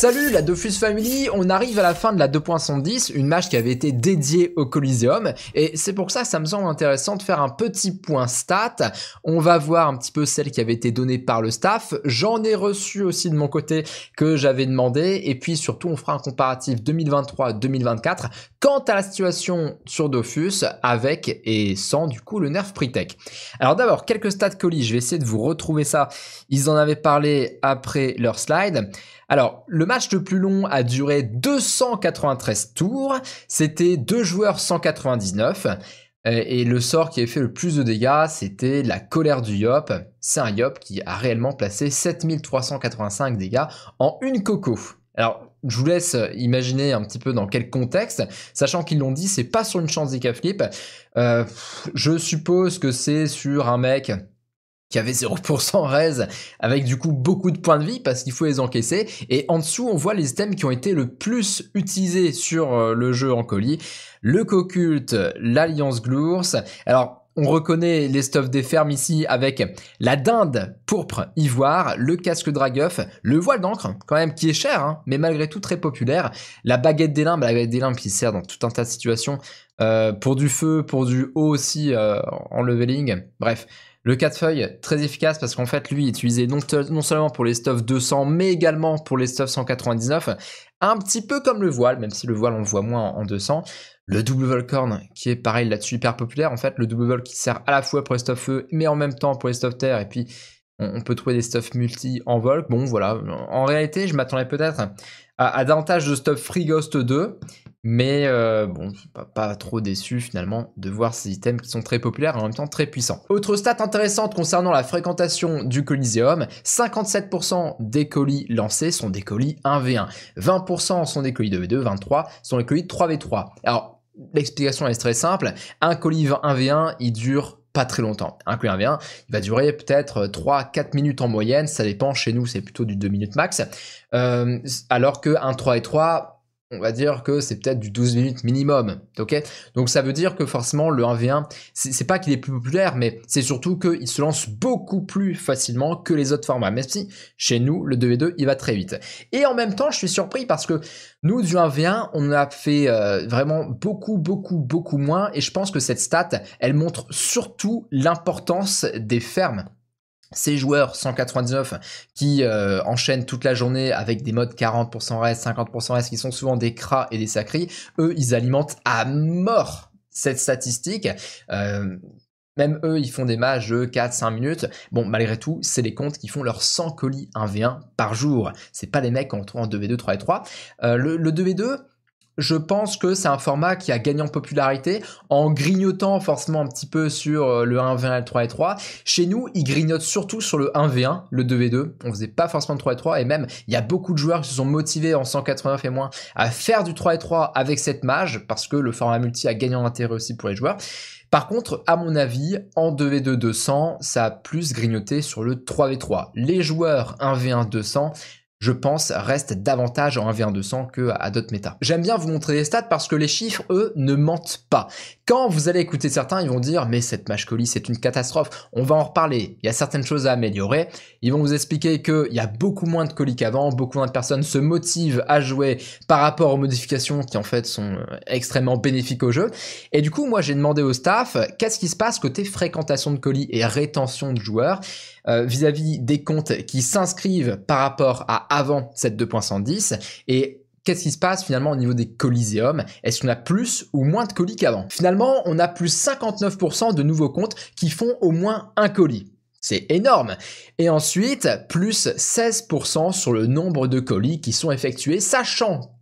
Salut la Dofus Family, on arrive à la fin de la 2.110, une match qui avait été dédiée au Coliseum, et c'est pour ça ça me semble intéressant de faire un petit point stat. On va voir un petit peu celle qui avait été donnée par le staff, j'en ai reçu aussi de mon côté que j'avais demandé, et puis surtout on fera un comparatif 2023-2024 Quant à la situation sur Dofus, avec et sans du coup le nerf Pritech. Alors d'abord, quelques stats colis, je vais essayer de vous retrouver ça. Ils en avaient parlé après leur slide. Alors, le match le plus long a duré 293 tours. C'était deux joueurs 199. Euh, et le sort qui avait fait le plus de dégâts, c'était la colère du Yop. C'est un Yop qui a réellement placé 7385 dégâts en une coco. Alors, je vous laisse euh, imaginer un petit peu dans quel contexte, sachant qu'ils l'ont dit, c'est pas sur une chance des flip. Euh, je suppose que c'est sur un mec qui avait 0% raise, avec du coup beaucoup de points de vie parce qu'il faut les encaisser. Et en dessous, on voit les thèmes qui ont été le plus utilisés sur euh, le jeu en colis. Le Coculte, l'Alliance Glours. Alors, on reconnaît les stuffs des fermes ici avec la dinde pourpre ivoire, le casque dragueuf, le voile d'encre, quand même, qui est cher, hein, mais malgré tout très populaire, la baguette des limbes, la baguette des limbes qui sert dans tout un tas de situations, euh, pour du feu, pour du haut aussi euh, en leveling, bref. Le quatre feuilles très efficace parce qu'en fait, lui, est utilisé non, seulement pour les stuffs 200, mais également pour les stuffs 199. Un petit peu comme le voile, même si le voile, on le voit moins en 200. Le double volcorn, qui est pareil là-dessus hyper populaire. En fait, le double vol qui sert à la fois pour les stuff feu, mais en même temps pour les stuff terre. Et puis, on, peut trouver des stuff multi en Vol. Bon, voilà. En réalité, je m'attendais peut-être à, davantage de stuff Free Ghost 2. Mais euh, bon, pas, pas, trop déçu finalement de voir ces items qui sont très populaires et en même temps très puissants. Autre stat intéressante concernant la fréquentation du Coliseum, 57% des colis lancés sont des colis 1v1, 20% sont des colis 2v2, 23 sont des colis 3v3. Alors L'explication est très simple. Un colis 1v1, il dure pas très longtemps. Un colis 1v1, il va durer peut-être 3-4 euh, minutes en moyenne. Ça dépend. Chez nous, c'est plutôt du 2 minutes max. Euh, alors qu'un 3 et 3, on va dire que c'est peut-être du 12 minutes minimum. ok Donc ça veut dire que forcément le 1v1, c'est pas qu'il est plus populaire, mais c'est surtout qu'il se lance beaucoup plus facilement que les autres formats. Même si chez nous, le 2v2, il va très vite. Et en même temps, je suis surpris parce que nous, du 1v1, on a fait euh, vraiment beaucoup, beaucoup, beaucoup moins. Et je pense que cette stat, elle montre surtout l'importance des fermes ces joueurs 199 qui euh, enchaînent toute la journée avec des modes 40% reste, 50% reste, qui sont souvent des cras et des sacris, eux, ils alimentent à mort cette statistique. Euh, même eux, ils font des matchs de 4-5 minutes. Bon, malgré tout, c'est les comptes qui font leurs 100 colis 1v1 par jour. C'est pas les mecs qu'on retrouve en 2v2, 3v3. Euh, le 2v2, je pense que c'est un format qui a gagné en popularité en grignotant forcément un petit peu sur euh, le 1v1 et le 3v3. Chez nous, il grignote surtout sur le 1v1, le 2v2. On faisait pas forcément de 3v3 et même il y a beaucoup de joueurs qui se sont motivés en 189 et moins à faire du 3v3 avec cette mage parce que le format multi a gagné en intérêt aussi pour les joueurs. Par contre, à mon avis, en 2v2 200, ça a plus grignoté sur le 3v3. Les joueurs 1v1 200 je pense, reste davantage en 1 v 1 que à d'autres méta. J'aime bien vous montrer les stats parce que les chiffres, eux, ne mentent pas. Quand vous allez écouter certains, ils vont dire « mais cette match colis, c'est une catastrophe, on va en reparler, il y a certaines choses à améliorer ». Ils vont vous expliquer qu'il y a beaucoup moins de colis qu'avant, beaucoup moins de personnes se motivent à jouer par rapport aux modifications qui en fait sont euh, extrêmement bénéfiques au jeu. Et du coup, moi j'ai demandé au staff « qu'est-ce qui se passe côté fréquentation de colis et rétention de joueurs euh, ?» -vis des comptes qui s'inscrivent par rapport à avant cette 2.110 et qu'est-ce qui se passe finalement au niveau des coliséums Est-ce qu'on a plus ou moins de colis qu'avant Finalement, on a plus 59% de nouveaux comptes qui font au moins un colis. C'est énorme. Et ensuite, plus 16% sur le nombre de colis qui sont effectués, sachant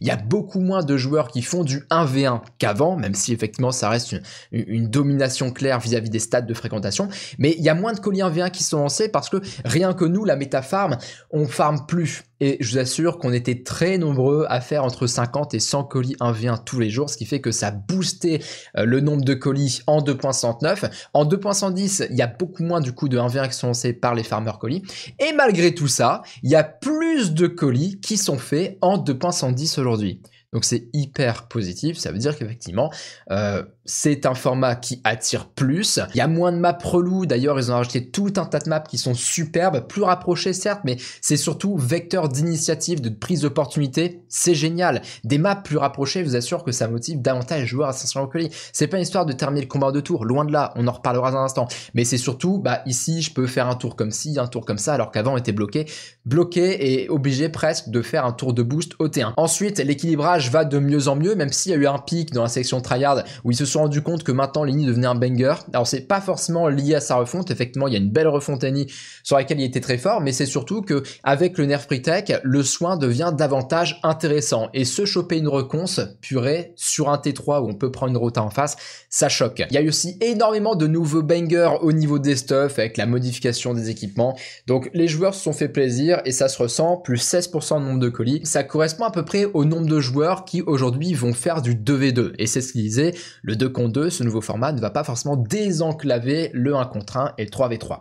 il y a beaucoup moins de joueurs qui font du 1v1 qu'avant, même si effectivement ça reste une, domination claire vis-à-vis des stades de fréquentation. Mais il y a moins de colis 1v1 qui sont lancés parce que rien que nous, la méta farm, on farm plus et je vous assure qu'on était très nombreux à faire entre 50 et 100 colis 1v1 tous les jours, ce qui fait que ça boostait euh, le nombre de colis en 2.69. En 2.110, il y a beaucoup moins du coup de 1v1 qui sont lancés par les farmers colis. Et malgré tout ça, il y a plus de colis qui sont faits en 2.110 aujourd'hui. Donc c'est hyper positif, ça veut dire qu'effectivement, euh, c'est un format qui attire plus. Il y a moins de maps relous, d'ailleurs ils ont rajouté tout un tas de maps qui sont superbes, plus rapprochées certes, mais c'est surtout vecteur d'initiative, de prise d'opportunité, c'est génial. Des maps plus rapprochées vous assure que ça motive davantage les joueurs à s'inscrire au colis. C'est pas une histoire de terminer le combat de tour loin de là, on en reparlera dans un instant. Mais c'est surtout, bah ici je peux faire un tour comme ci, un tour comme ça, alors qu'avant on était bloqué, bloqué et obligé presque de faire un tour de boost au T1. Ensuite, l'équilibrage va de mieux en mieux, même s'il y a eu un pic dans la section tryhard où ils se sont rendus compte que maintenant Lenny devenait un banger. Alors c'est pas forcément lié à sa refonte, effectivement il y a une belle refonte Lenny sur laquelle il était très fort, mais c'est surtout que avec le nerf free tech, le soin devient davantage intéressant. Et se choper une reconce purée sur un T3 où on peut prendre une rota en face, ça choque. Il y a eu aussi énormément de nouveaux bangers au niveau des stuffs avec la modification des équipements. Donc les joueurs se sont fait plaisir et ça se ressent, plus 16% de nombre de colis. Ça correspond à peu près au nombre de joueurs qui aujourd'hui vont faire du 2v2. Et c'est ce qu'ils disait, le 2 contre 2, ce nouveau format ne va pas forcément désenclaver le 1 contre 1 et le 3v3.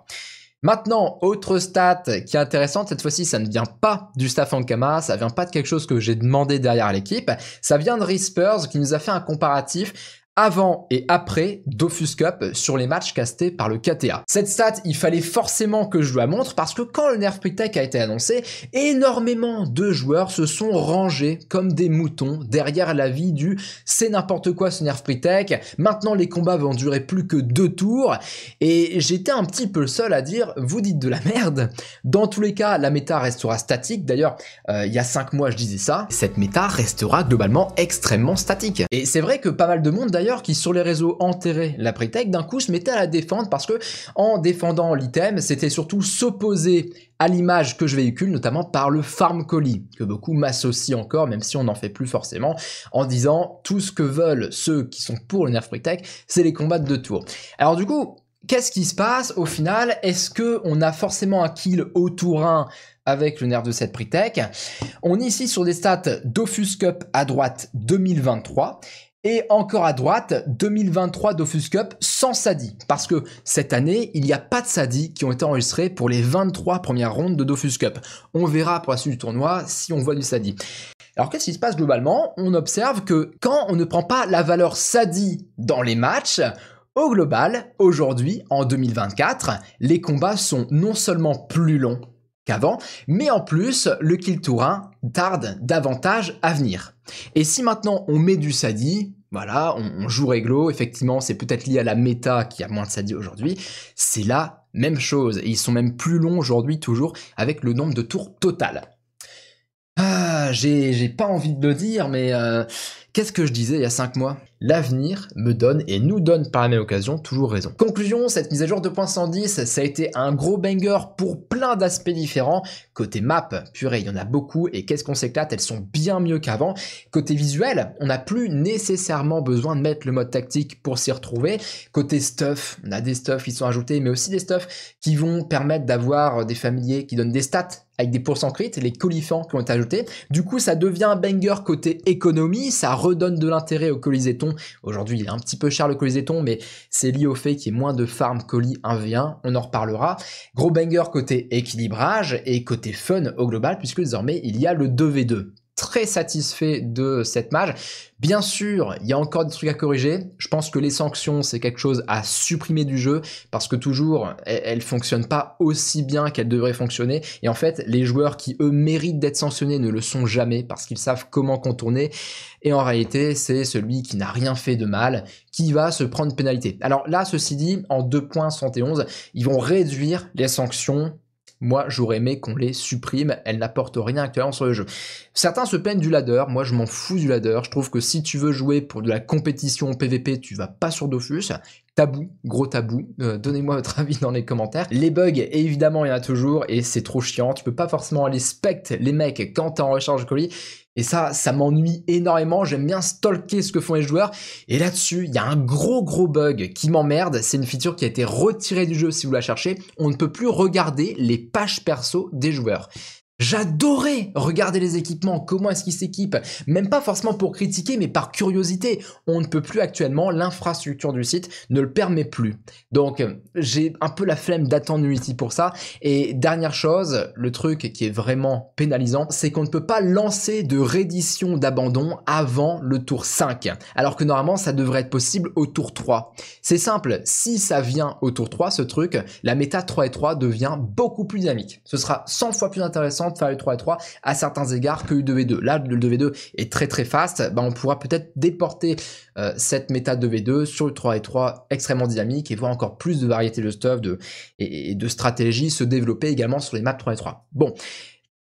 Maintenant, autre stat qui est intéressante, cette fois-ci, ça ne vient pas du staff Ankama, ça vient pas de quelque chose que j'ai demandé derrière l'équipe, ça vient de Rispers qui nous a fait un comparatif avant et après Dofus Cup sur les matchs castés par le KTA. Cette stat, il fallait forcément que je la montre parce que quand le nerf Tech a été annoncé, énormément de joueurs se sont rangés comme des moutons derrière l'avis du c'est n'importe quoi ce nerf Tech. maintenant les combats vont durer plus que deux tours et j'étais un petit peu le seul à dire vous dites de la merde. Dans tous les cas, la méta restera statique. D'ailleurs, euh, il y a cinq mois je disais ça, cette méta restera globalement extrêmement statique. Et c'est vrai que pas mal de monde d'ailleurs qui sur les réseaux enterraient la Pritech, d'un coup se mettaient à la défendre parce que en défendant l'item, c'était surtout s'opposer à l'image que je véhicule, notamment par le farm Colis que beaucoup m'associent encore, même si on n'en fait plus forcément, en disant tout ce que veulent ceux qui sont pour le nerf Pritech, c'est les combats de tour. Alors du coup, qu'est-ce qui se passe au final Est-ce que on a forcément un kill au tour 1 avec le nerf de cette Pritech On est ici sur des stats Dofus Cup à droite 2023 et encore à droite, 2023 Dofus Cup sans Sadi. Parce que cette année, il n'y a pas de Sadi qui ont été enregistrés pour les 23 premières rondes de Dofus Cup. On verra pour la suite du tournoi si on voit du Sadi. Alors qu'est-ce qui se passe globalement On observe que quand on ne prend pas la valeur Sadi dans les matchs, au global, aujourd'hui, en 2024, les combats sont non seulement plus longs, qu'avant, mais en plus, le kill 1 hein, tarde davantage à venir. Et si maintenant on met du Sadi, voilà, on, joue réglo, effectivement, c'est peut-être lié à la méta qui a moins de Sadi aujourd'hui, c'est la même chose, et ils sont même plus longs aujourd'hui toujours avec le nombre de tours total. Ah, j'ai pas envie de le dire, mais euh, qu'est-ce que je disais il y a 5 mois l'avenir me donne et nous donne par la même occasion toujours raison. Conclusion, cette mise à jour 2.110, ça a été un gros banger pour plein d'aspects différents. Côté map, purée, il y en a beaucoup et qu'est-ce qu'on s'éclate, elles sont bien mieux qu'avant. Côté visuel, on n'a plus nécessairement besoin de mettre le mode tactique pour s'y retrouver. Côté stuff, on a des stuffs qui sont ajoutés, mais aussi des stuffs qui vont permettre d'avoir des familiers qui donnent des stats avec des pourcents crit, les colifants qui ont été ajoutés. Du coup, ça devient un banger côté économie, ça redonne de l'intérêt aux colisés Aujourd'hui, il est un petit peu cher le Coliseton, mais c'est lié au fait qu'il y ait moins de farm colis 1v1. On en reparlera. Gros banger côté équilibrage et côté fun au global, puisque désormais, il y a le 2v2 très satisfait de cette mage. Bien sûr, il y a encore des trucs à corriger. Je pense que les sanctions, c'est quelque chose à supprimer du jeu parce que toujours, e-, elles, ne fonctionnent pas aussi bien qu'elles devraient fonctionner. Et en fait, les joueurs qui eux méritent d'être sanctionnés ne le sont jamais parce qu'ils savent comment contourner. Et en réalité, c'est celui qui n'a rien fait de mal qui va se prendre pénalité. Alors là, ceci dit, en 2.71, ils vont réduire les sanctions moi, j'aurais aimé qu'on les supprime, elles n'apportent rien actuellement sur le jeu. Certains se plaignent du ladder, moi je m'en fous du ladder, je trouve que si tu veux jouer pour de la compétition PVP, tu vas pas sur Dofus, tabou, gros tabou. Euh, donnez-moi votre avis dans les commentaires. Les bugs, évidemment, il y en a toujours et c'est trop chiant. Tu peux pas forcément aller spect les mecs quand t'es en recharge colis. Et ça, ça m'ennuie énormément. J'aime bien stalker ce que font les joueurs. Et là-dessus, il y a un gros gros bug qui m'emmerde. C'est une feature qui a été retirée du jeu si vous la cherchez. On ne peut plus regarder les pages perso des joueurs. J'adorais regarder les équipements, comment est-ce qu'ils s'équipent, même pas forcément pour critiquer, mais par curiosité. On ne peut plus actuellement, l'infrastructure du site ne le permet plus. Donc j'ai un peu la flemme d'attendre Unity pour ça. Et dernière chose, le truc qui est vraiment pénalisant, c'est qu'on ne peut pas lancer de reddition d'abandon avant le tour 5, alors que normalement ça devrait être possible au tour 3. C'est simple, si ça vient au tour 3, ce truc, la méta 3 et 3 devient beaucoup plus dynamique. Ce sera 100 fois plus intéressant de faire 3 et 3 à certains égards que le 2v2. Là, le 2v2 est très très fast, bah, on pourra peut-être déporter euh, cette méta 2v2 sur le 3 et 3 extrêmement dynamique et voir encore plus de variété de stuff de, et, de stratégies se développer également sur les maps 3 et 3. Bon,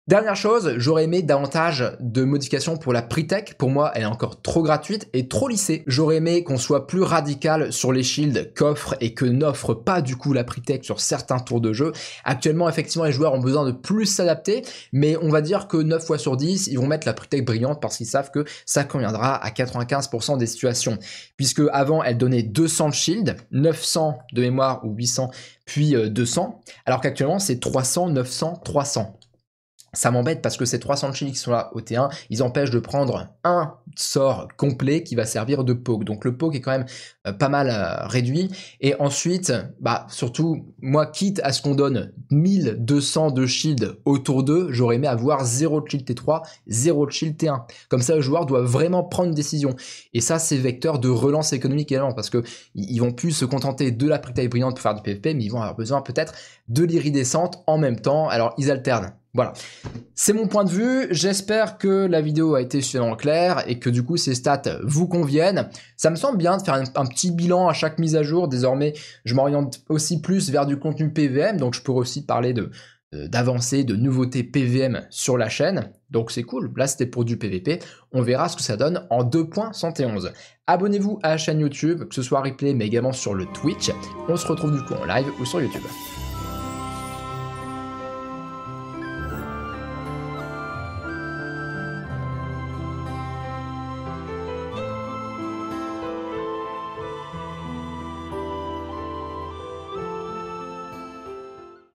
Dernière chose, j'aurais aimé davantage de modifications pour la pre-tech. Pour moi, elle est encore trop gratuite et trop lissée. J'aurais aimé qu'on soit plus radical sur les shields qu'offre et que n'offre pas du coup la pre-tech sur certains tours de jeu. Actuellement, effectivement, les joueurs ont besoin de plus s'adapter, mais on va dire que 9 fois sur 10, ils vont mettre la pre-tech brillante parce qu'ils savent que ça conviendra à 95% des situations. Puisque avant, elle donnait 200 de shield, 900 de mémoire ou 800, puis 200, euh, alors qu'actuellement, c'est 300, 900, 300 ça m'embête parce que ces 300 shields qui sont là au T1, ils empêchent de prendre un sort complet qui va servir de poke. Donc le poke est quand même euh, pas mal euh, réduit. Et ensuite, bah surtout, moi, quitte à ce qu'on donne 1200 de shield autour d'eux, j'aurais aimé avoir 0 de shield T3, 0 de shield T1. Comme ça, le joueur doit vraiment prendre une décision. Et ça, c'est vecteur de relance économique également parce que ils vont plus se contenter de la prétaille brillante pour faire du PvP, mais ils vont avoir besoin peut-être de l'iridescente en même temps. Alors ils alternent voilà, c'est mon point de vue, j'espère que la vidéo a été suffisamment claire et que du coup ces stats vous conviennent. Ça me semble bien de faire un, petit bilan à chaque mise à jour, désormais je m'oriente aussi plus vers du contenu PVM, donc je pourrais aussi parler de d'avancées, de nouveautés PVM sur la chaîne. Donc c'est cool, là c'était pour du PVP, on verra ce que ça donne en 2.111. Abonnez-vous à la chaîne YouTube, que ce soit replay mais également sur le Twitch. On se retrouve du coup en live ou sur YouTube.